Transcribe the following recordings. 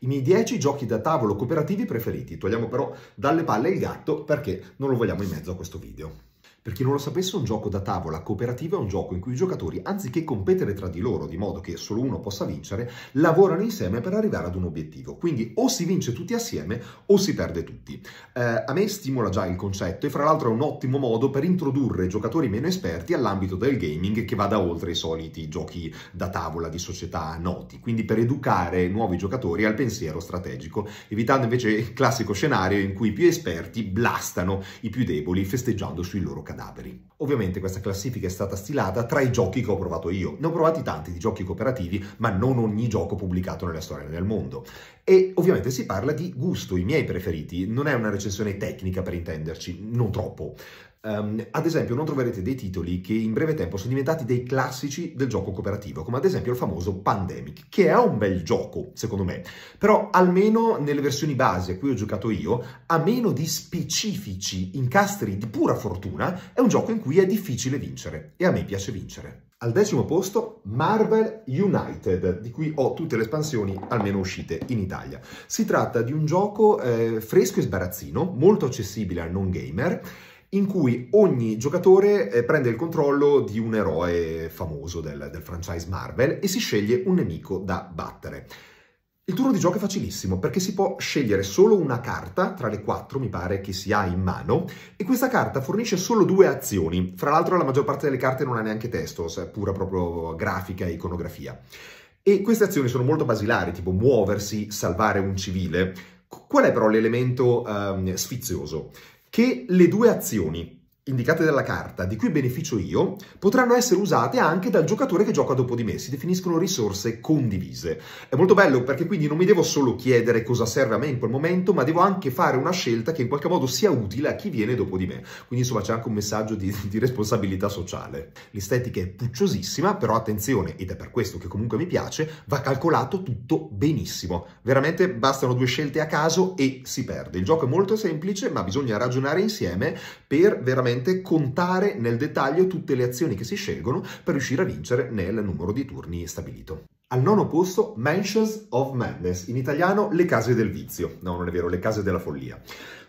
i miei 10 giochi da tavolo cooperativi preferiti. Togliamo però dalle palle il gatto perché non lo vogliamo in mezzo a questo video. Per chi non lo sapesse, un gioco da tavola cooperativo è un gioco in cui i giocatori, anziché competere tra di loro, di modo che solo uno possa vincere, lavorano insieme per arrivare ad un obiettivo. Quindi o si vince tutti assieme o si perde tutti. Eh, a me stimola già il concetto e fra l'altro è un ottimo modo per introdurre giocatori meno esperti all'ambito del gaming che vada oltre i soliti giochi da tavola di società noti. Quindi per educare nuovi giocatori al pensiero strategico, evitando invece il classico scenario in cui i più esperti blastano i più deboli festeggiando sui loro cadaveri. Ovviamente questa classifica è stata stilata tra i giochi che ho provato io. Ne ho provati tanti di giochi cooperativi, ma non ogni gioco pubblicato nella storia del mondo. E ovviamente si parla di gusto, i miei preferiti. Non è una recensione tecnica per intenderci, non troppo. Um, ad esempio non troverete dei titoli che in breve tempo sono diventati dei classici del gioco cooperativo, come ad esempio il famoso Pandemic, che è un bel gioco secondo me, però almeno nelle versioni base a cui ho giocato io, a meno di specifici incastri di pura fortuna, è un gioco in cui è difficile vincere e a me piace vincere. Al decimo posto Marvel United, di cui ho tutte le espansioni almeno uscite in Italia. Si tratta di un gioco eh, fresco e sbarazzino, molto accessibile al non gamer, in cui ogni giocatore eh, prende il controllo di un eroe famoso del, del franchise Marvel e si sceglie un nemico da battere. Il turno di gioco è facilissimo perché si può scegliere solo una carta tra le quattro, mi pare, che si ha in mano e questa carta fornisce solo due azioni. Fra l'altro la maggior parte delle carte non ha neanche testo, è pura proprio grafica e iconografia. E queste azioni sono molto basilari, tipo muoversi, salvare un civile. Qual è però l'elemento ehm, sfizioso? che le due azioni indicate dalla carta, di cui beneficio io, potranno essere usate anche dal giocatore che gioca dopo di me, si definiscono risorse condivise. È molto bello perché quindi non mi devo solo chiedere cosa serve a me in quel momento, ma devo anche fare una scelta che in qualche modo sia utile a chi viene dopo di me. Quindi insomma c'è anche un messaggio di, di responsabilità sociale. L'estetica è pucciosissima, però attenzione, ed è per questo che comunque mi piace, va calcolato tutto benissimo. Veramente bastano due scelte a caso e si perde. Il gioco è molto semplice, ma bisogna ragionare insieme per veramente effettivamente contare nel dettaglio tutte le azioni che si scelgono per riuscire a vincere nel numero di turni stabilito. Al nono posto, Mansions of Madness, in italiano Le case del vizio. No, non è vero, Le case della follia.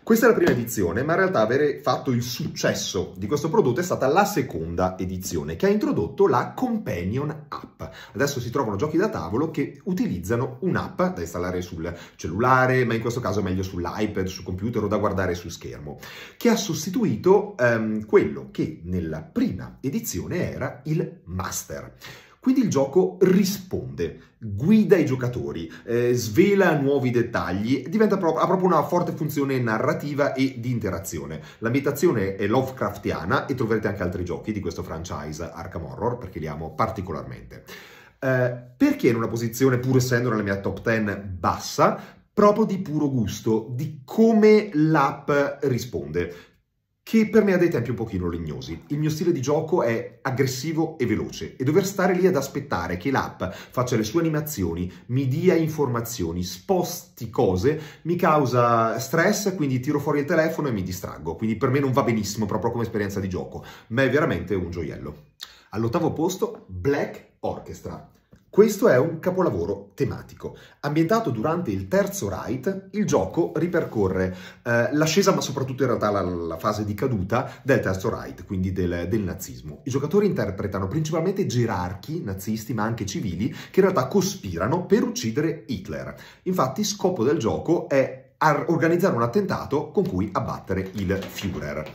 Questa è la prima edizione, ma in realtà avere fatto il successo di questo prodotto è stata la seconda edizione, che ha introdotto la Companion App. Adesso si trovano giochi da tavolo che utilizzano un'app da installare sul cellulare, ma in questo caso meglio sull'iPad, sul computer o da guardare su schermo, che ha sostituito ehm, quello che nella prima edizione era il Master. Quindi il gioco risponde, guida i giocatori, eh, svela nuovi dettagli, pro- ha proprio una forte funzione narrativa e di interazione. L'ambientazione è Lovecraftiana e troverete anche altri giochi di questo franchise Arkham Horror perché li amo particolarmente. Eh, perché in una posizione, pur essendo nella mia top 10 bassa, proprio di puro gusto, di come l'app risponde che per me ha dei tempi un pochino legnosi. Il mio stile di gioco è aggressivo e veloce e dover stare lì ad aspettare che l'app faccia le sue animazioni, mi dia informazioni, sposti cose, mi causa stress, quindi tiro fuori il telefono e mi distraggo. Quindi per me non va benissimo proprio come esperienza di gioco, ma è veramente un gioiello. All'ottavo posto, Black Orchestra. Questo è un capolavoro tematico. Ambientato durante il terzo Reich, il gioco ripercorre eh, l'ascesa, ma soprattutto in realtà la, la, fase di caduta del terzo Reich, quindi del, del, nazismo. I giocatori interpretano principalmente gerarchi nazisti, ma anche civili, che in realtà cospirano per uccidere Hitler. Infatti, scopo del gioco è organizzare un attentato con cui abbattere il Führer.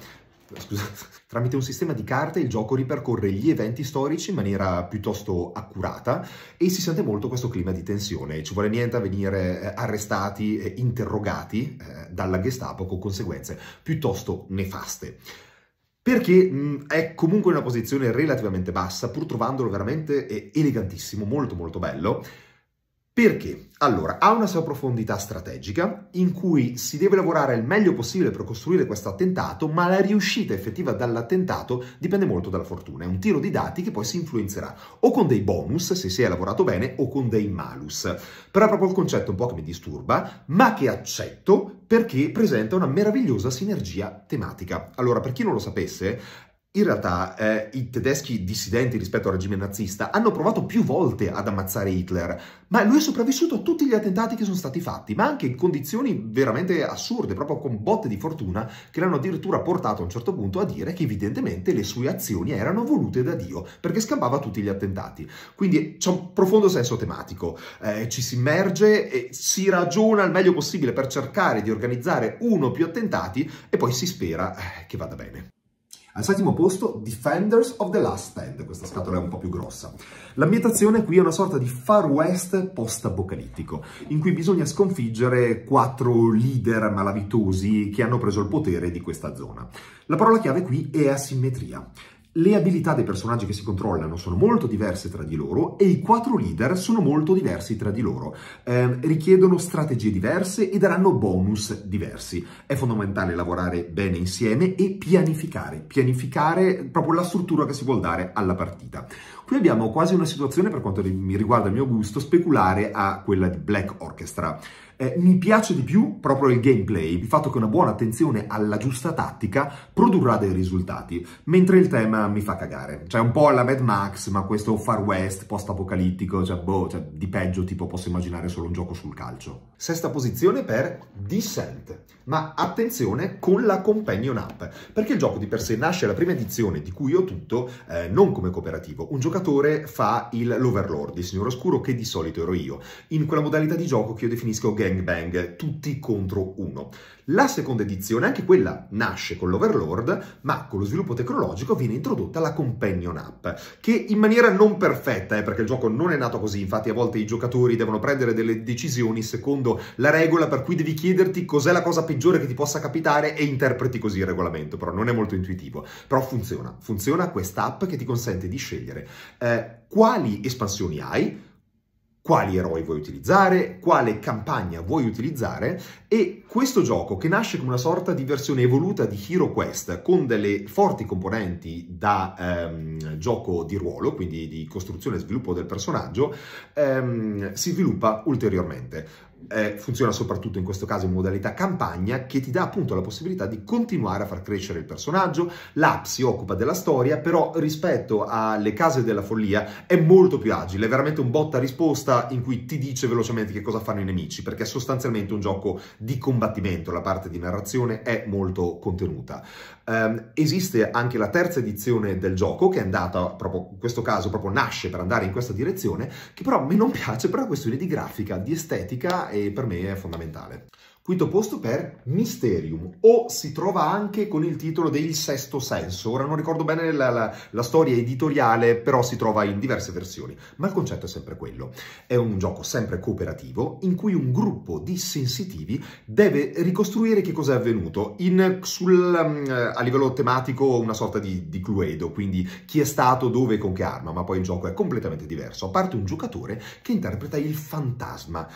scusate. Tramite un sistema di carte il gioco ripercorre gli eventi storici in maniera piuttosto accurata e si sente molto questo clima di tensione. Ci vuole niente a venire eh, arrestati e interrogati eh, dalla Gestapo con conseguenze piuttosto nefaste perché mh, è comunque in una posizione relativamente bassa, pur trovandolo veramente eh, elegantissimo, molto molto bello. Perché? Allora, ha una sua profondità strategica in cui si deve lavorare il meglio possibile per costruire questo attentato, ma la riuscita effettiva dall'attentato dipende molto dalla fortuna. È un tiro di dati che poi si influenzerà o con dei bonus, se si è lavorato bene, o con dei malus. Però è proprio il concetto un po' che mi disturba, ma che accetto perché presenta una meravigliosa sinergia tematica. Allora, per chi non lo sapesse, in realtà eh, i tedeschi dissidenti rispetto al regime nazista hanno provato più volte ad ammazzare Hitler, ma lui è sopravvissuto a tutti gli attentati che sono stati fatti, ma anche in condizioni veramente assurde, proprio con botte di fortuna che l'hanno addirittura portato a un certo punto a dire che evidentemente le sue azioni erano volute da Dio, perché scampava tutti gli attentati. Quindi c'è un profondo senso tematico, eh, ci si immerge e si ragiona il meglio possibile per cercare di organizzare uno o più attentati e poi si spera eh, che vada bene. Al settimo posto Defenders of the Last Stand, questa scatola è un po' più grossa. L'ambientazione qui è una sorta di far west post-apocalittico, in cui bisogna sconfiggere quattro leader malavitosi che hanno preso il potere di questa zona. La parola chiave qui è asimmetria. Le abilità dei personaggi che si controllano sono molto diverse tra di loro e i quattro leader sono molto diversi tra di loro. Eh, richiedono strategie diverse e daranno bonus diversi. È fondamentale lavorare bene insieme e pianificare, pianificare proprio la struttura che si vuole dare alla partita. Qui abbiamo quasi una situazione, per quanto mi riguarda il mio gusto, speculare a quella di Black Orchestra. Eh, mi piace di più proprio il gameplay, il fatto che una buona attenzione alla giusta tattica produrrà dei risultati, mentre il tema mi fa cagare. Cioè un po' alla Mad Max, ma questo Far West post-apocalittico, cioè boh, cioè, di peggio tipo posso immaginare solo un gioco sul calcio. Sesta posizione per Descent, ma attenzione con la companion app, perché il gioco di per sé nasce alla prima edizione di cui ho tutto, eh, non come cooperativo. Un giocatore fa l'overlord, il signor oscuro, che di solito ero io, in quella modalità di gioco che io definisco game gangbang, tutti contro uno. La seconda edizione, anche quella nasce con l'Overlord, ma con lo sviluppo tecnologico viene introdotta la Companion App, che in maniera non perfetta, eh, perché il gioco non è nato così, infatti a volte i giocatori devono prendere delle decisioni secondo la regola per cui devi chiederti cos'è la cosa peggiore che ti possa capitare e interpreti così il regolamento, però non è molto intuitivo, però funziona, funziona questa app che ti consente di scegliere eh, quali espansioni hai, quali eroi vuoi utilizzare, quale campagna vuoi utilizzare e questo gioco che nasce come una sorta di versione evoluta di Hero Quest con delle forti componenti da ehm, gioco di ruolo, quindi di costruzione e sviluppo del personaggio, ehm, si sviluppa ulteriormente eh, funziona soprattutto in questo caso in modalità campagna, che ti dà appunto la possibilità di continuare a far crescere il personaggio. L'app si occupa della storia, però rispetto alle case della follia è molto più agile, è veramente un botta risposta in cui ti dice velocemente che cosa fanno i nemici, perché è sostanzialmente un gioco di combattimento, la parte di narrazione è molto contenuta. Um, esiste anche la terza edizione del gioco che è andata proprio in questo caso proprio nasce per andare in questa direzione che però a me non piace per una questione di grafica, di estetica e per me è fondamentale. Quinto posto per Mysterium, o si trova anche con il titolo del Sesto Senso. Ora non ricordo bene la, la, la, storia editoriale, però si trova in diverse versioni, ma il concetto è sempre quello. È un gioco sempre cooperativo in cui un gruppo di sensitivi deve ricostruire che cosa è avvenuto in, sul, um, a livello tematico una sorta di, di Cluedo, quindi chi è stato, dove, con che arma, ma poi il gioco è completamente diverso, a parte un giocatore che interpreta il fantasma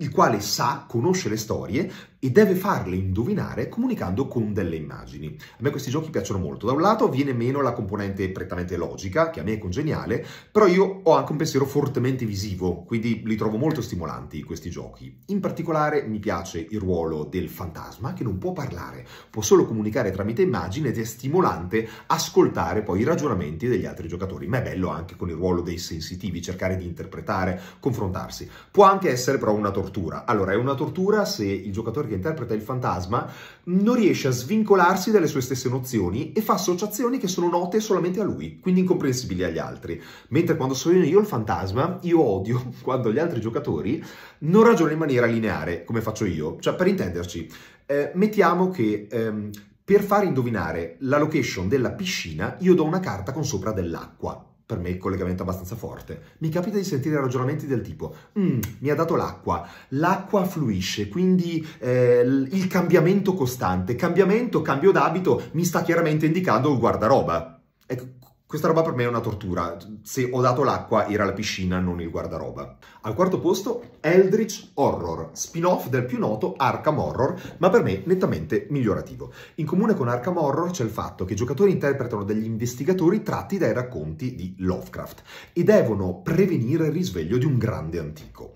il quale sa, conosce le storie e deve farle indovinare comunicando con delle immagini. A me questi giochi piacciono molto. Da un lato viene meno la componente prettamente logica, che a me è congeniale, però io ho anche un pensiero fortemente visivo, quindi li trovo molto stimolanti questi giochi. In particolare mi piace il ruolo del fantasma che non può parlare, può solo comunicare tramite immagini ed è stimolante ascoltare poi i ragionamenti degli altri giocatori. Ma è bello anche con il ruolo dei sensitivi, cercare di interpretare, confrontarsi. Può anche essere però una tortura tortura. Allora, è una tortura se il giocatore che interpreta il fantasma non riesce a svincolarsi dalle sue stesse nozioni e fa associazioni che sono note solamente a lui, quindi incomprensibili agli altri. Mentre quando sono io il fantasma, io odio quando gli altri giocatori non ragionano in maniera lineare, come faccio io. Cioè, per intenderci, eh, mettiamo che... Ehm, per far indovinare la location della piscina, io do una carta con sopra dell'acqua per me il collegamento è abbastanza forte, mi capita di sentire ragionamenti del tipo mm, mi ha dato l'acqua, l'acqua fluisce, quindi eh, il cambiamento costante, cambiamento, cambio d'abito, mi sta chiaramente indicando il guardaroba. Ecco, questa roba per me è una tortura. Se ho dato l'acqua era la piscina, non il guardaroba. Al quarto posto, Eldritch Horror, spin-off del più noto Arkham Horror, ma per me nettamente migliorativo. In comune con Arkham Horror c'è il fatto che i giocatori interpretano degli investigatori tratti dai racconti di Lovecraft e devono prevenire il risveglio di un grande antico.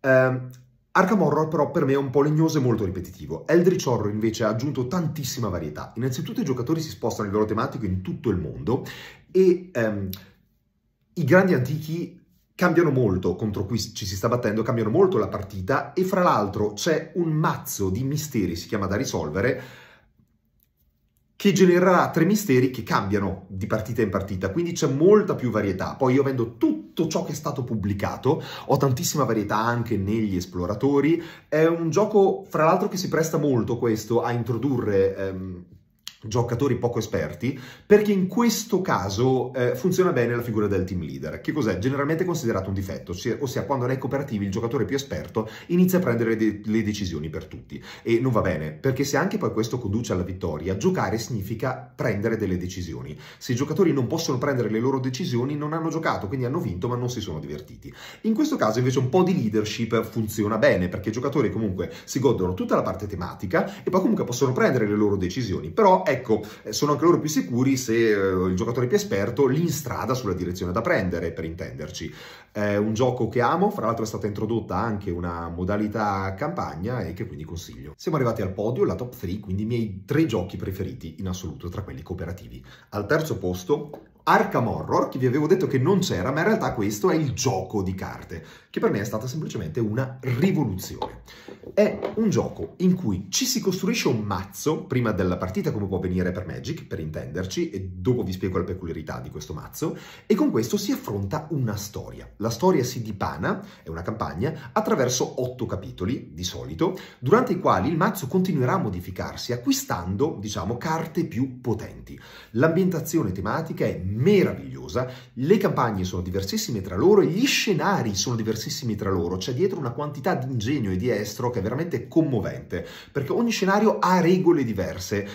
Uh, Arkham Horror però per me è un po' legnoso e molto ripetitivo. Eldritch Horror invece ha aggiunto tantissima varietà. Innanzitutto i giocatori si spostano a livello tematico in tutto il mondo e ehm, i grandi antichi cambiano molto contro cui ci si sta battendo, cambiano molto la partita e fra l'altro c'è un mazzo di misteri, si chiama da risolvere, che genererà tre misteri che cambiano di partita in partita, quindi c'è molta più varietà. Poi io vendo tutto tutto ciò che è stato pubblicato, ho tantissima varietà anche negli esploratori, è un gioco fra l'altro che si presta molto questo a introdurre... Ehm, giocatori poco esperti, perché in questo caso eh, funziona bene la figura del team leader, che cos'è generalmente considerato un difetto, ossia quando nei cooperativi il giocatore più esperto inizia a prendere de le decisioni per tutti e non va bene, perché se anche poi questo conduce alla vittoria, giocare significa prendere delle decisioni. Se i giocatori non possono prendere le loro decisioni, non hanno giocato, quindi hanno vinto, ma non si sono divertiti. In questo caso invece un po' di leadership funziona bene, perché i giocatori comunque si godono tutta la parte tematica e poi comunque possono prendere le loro decisioni, però è Ecco, eh, sono anche loro più sicuri se eh, il giocatore più esperto li instrada sulla direzione da prendere, per intenderci. È un gioco che amo, fra l'altro è stata introdotta anche una modalità campagna e che quindi consiglio. Siamo arrivati al podio, la top 3, quindi i miei tre giochi preferiti in assoluto tra quelli cooperativi. Al terzo posto Arkham Horror, che vi avevo detto che non c'era, ma in realtà questo è il gioco di carte, che per me è stata semplicemente una rivoluzione. È un gioco in cui ci si costruisce un mazzo prima della partita, come può venire per Magic, per intenderci, e dopo vi spiego la peculiarità di questo mazzo, e con questo si affronta una storia. La storia si dipana, è una campagna, attraverso otto capitoli, di solito, durante i quali il mazzo continuerà a modificarsi, acquistando, diciamo, carte più potenti. L'ambientazione tematica è meravigliosa, le campagne sono diversissime tra loro e gli scenari sono diversissimi tra loro, c'è dietro una quantità di ingegno e di estro che è veramente commovente, perché ogni scenario ha regole diverse,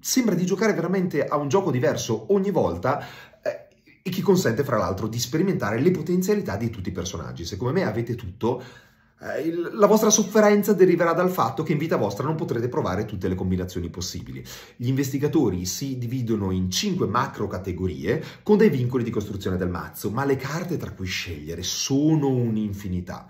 sembra di giocare veramente a un gioco diverso ogni volta, eh, e che consente fra l'altro di sperimentare le potenzialità di tutti i personaggi. Se come me avete tutto, eh, la vostra sofferenza deriverà dal fatto che in vita vostra non potrete provare tutte le combinazioni possibili. Gli investigatori si dividono in 5 macro categorie con dei vincoli di costruzione del mazzo, ma le carte tra cui scegliere sono un'infinità.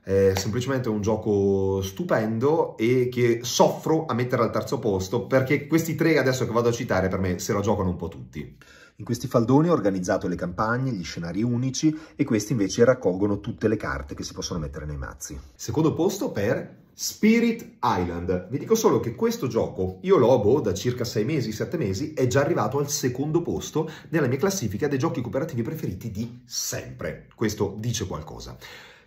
È semplicemente un gioco stupendo e che soffro a mettere al terzo posto perché questi tre adesso che vado a citare per me se la giocano un po' tutti. In questi faldoni ho organizzato le campagne, gli scenari unici e questi invece raccolgono tutte le carte che si possono mettere nei mazzi. Secondo posto per Spirit Island. Vi dico solo che questo gioco, io l'ho boh, da circa 6 mesi, 7 mesi, è già arrivato al secondo posto nella mia classifica dei giochi cooperativi preferiti di sempre. Questo dice qualcosa.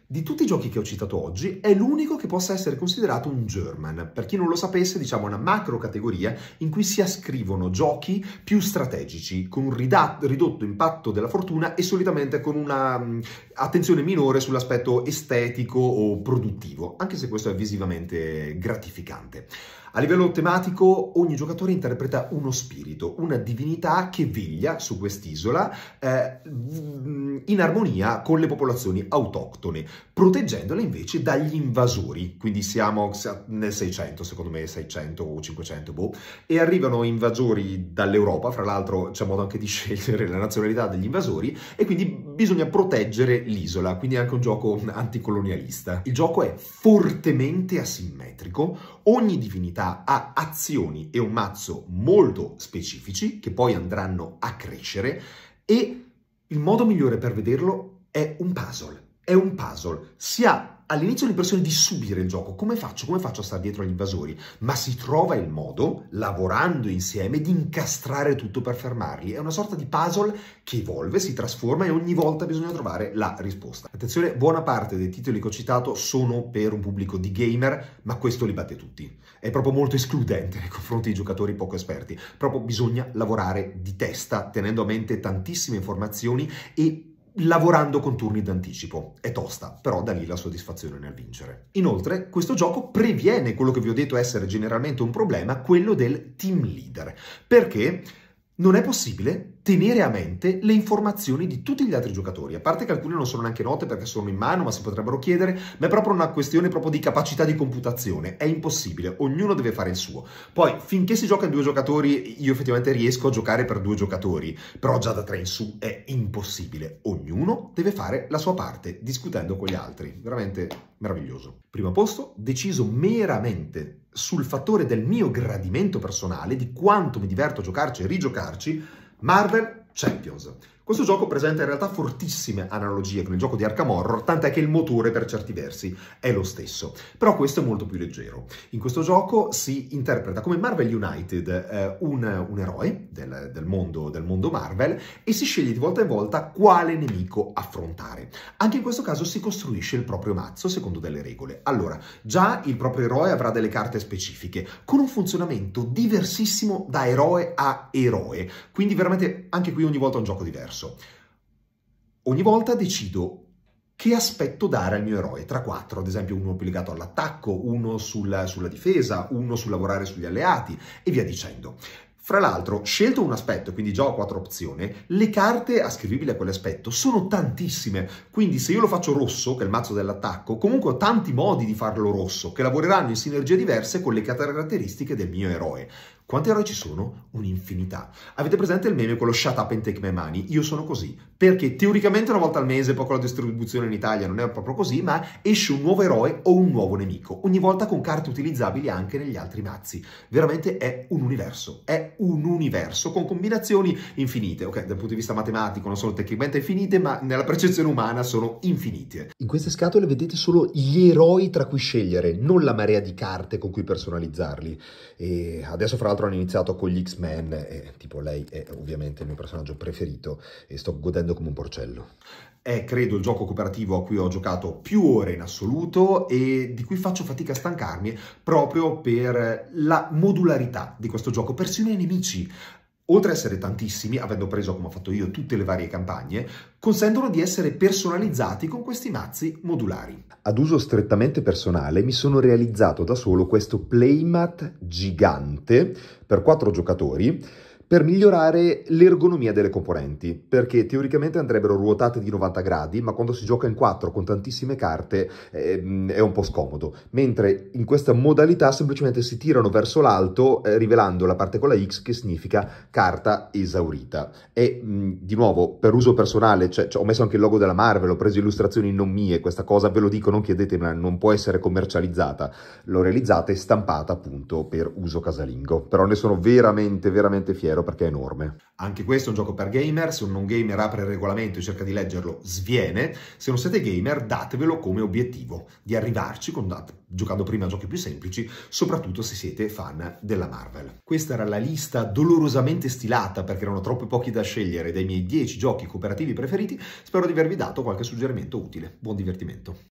Di tutti i giochi che ho citato oggi, è l'unico che possa essere considerato un German. Per chi non lo sapesse, diciamo una macro categoria in cui si ascrivono giochi più strategici, con un ridotto impatto della fortuna e solitamente con una attenzione minore sull'aspetto estetico o produttivo, anche se questo è visivamente gratificante. A livello tematico, ogni giocatore interpreta uno spirito, una divinità che veglia su quest'isola eh, mm, in armonia con le popolazioni autoctone, proteggendole invece dagli invasori. Quindi siamo nel 600, secondo me 600 o 500, boh, e arrivano invasori dall'Europa, fra l'altro c'è modo anche di scegliere la nazionalità degli invasori, e quindi bisogna proteggere l'isola, quindi è anche un gioco anticolonialista. Il gioco è fortemente asimmetrico, ogni divinità proprietà ha azioni e un mazzo molto specifici che poi andranno a crescere e il modo migliore per vederlo è un puzzle. È un puzzle. Si ha all'inizio ho l'impressione di subire il gioco, come faccio, come faccio a stare dietro agli invasori, ma si trova il modo, lavorando insieme, di incastrare tutto per fermarli. È una sorta di puzzle che evolve, si trasforma e ogni volta bisogna trovare la risposta. Attenzione, buona parte dei titoli che ho citato sono per un pubblico di gamer, ma questo li batte tutti. È proprio molto escludente nei confronti di giocatori poco esperti. Proprio bisogna lavorare di testa, tenendo a mente tantissime informazioni e lavorando con turni d'anticipo. È tosta, però da lì la soddisfazione nel vincere. Inoltre, questo gioco previene quello che vi ho detto essere generalmente un problema, quello del team leader, perché non è possibile tenere a mente le informazioni di tutti gli altri giocatori, a parte che alcune non sono neanche note perché sono in mano, ma si potrebbero chiedere, ma è proprio una questione proprio di capacità di computazione, è impossibile, ognuno deve fare il suo. Poi, finché si gioca in due giocatori, io effettivamente riesco a giocare per due giocatori, però già da tre in su è impossibile, ognuno deve fare la sua parte, discutendo con gli altri, veramente meraviglioso. Primo posto, deciso meramente sul fattore del mio gradimento personale, di quanto mi diverto a giocarci e rigiocarci, Marvel Champions. Questo gioco presenta in realtà fortissime analogie con il gioco di Arkham Horror, tant'è che il motore per certi versi è lo stesso, però questo è molto più leggero. In questo gioco si interpreta come Marvel United eh, un, un, eroe del, del, mondo, del mondo Marvel e si sceglie di volta in volta quale nemico affrontare. Anche in questo caso si costruisce il proprio mazzo secondo delle regole. Allora, già il proprio eroe avrà delle carte specifiche, con un funzionamento diversissimo da eroe a eroe, quindi veramente anche qui ogni volta un gioco diverso percorso. Ogni volta decido che aspetto dare al mio eroe, tra quattro, ad esempio uno più legato all'attacco, uno sulla, sulla difesa, uno sul lavorare sugli alleati e via dicendo. Fra l'altro, scelto un aspetto, quindi già ho quattro opzioni, le carte ascrivibili a quell'aspetto sono tantissime, quindi se io lo faccio rosso, che è il mazzo dell'attacco, comunque ho tanti modi di farlo rosso, che lavoreranno in sinergie diverse con le caratteristiche del mio eroe. Quanti eroi ci sono? Un'infinità. Avete presente il meme con lo shut up and take my money? Io sono così, perché teoricamente una volta al mese, poco la distribuzione in Italia non è proprio così, ma esce un nuovo eroe o un nuovo nemico, ogni volta con carte utilizzabili anche negli altri mazzi. Veramente è un universo, è un universo con combinazioni infinite, ok, dal punto di vista matematico non sono tecnicamente infinite, ma nella percezione umana sono infinite. In queste scatole vedete solo gli eroi tra cui scegliere, non la marea di carte con cui personalizzarli. E adesso fra l'altro l'altro hanno iniziato con gli X-Men e tipo lei è ovviamente il mio personaggio preferito e sto godendo come un porcello. È, credo, il gioco cooperativo a cui ho giocato più ore in assoluto e di cui faccio fatica a stancarmi proprio per la modularità di questo gioco, persino i nemici oltre a essere tantissimi, avendo preso come ho fatto io tutte le varie campagne, consentono di essere personalizzati con questi mazzi modulari. Ad uso strettamente personale mi sono realizzato da solo questo playmat gigante per quattro giocatori per migliorare l'ergonomia delle componenti, perché teoricamente andrebbero ruotate di 90 gradi, ma quando si gioca in 4 con tantissime carte ehm, è un po' scomodo, mentre in questa modalità semplicemente si tirano verso l'alto eh, rivelando la parte con la X che significa carta esaurita. E mh, mm, di nuovo, per uso personale, cioè, cioè, ho messo anche il logo della Marvel, ho preso illustrazioni non mie, questa cosa ve lo dico, non chiedetemela, non può essere commercializzata, l'ho realizzata e stampata appunto per uso casalingo, però ne sono veramente, veramente fiero zero perché è enorme. Anche questo è un gioco per gamer, se un non gamer apre il regolamento e cerca di leggerlo, sviene. Se non siete gamer, datevelo come obiettivo di arrivarci con, giocando prima a giochi più semplici, soprattutto se siete fan della Marvel. Questa era la lista dolorosamente stilata perché erano troppo pochi da scegliere dei miei 10 giochi cooperativi preferiti. Spero di avervi dato qualche suggerimento utile. Buon divertimento.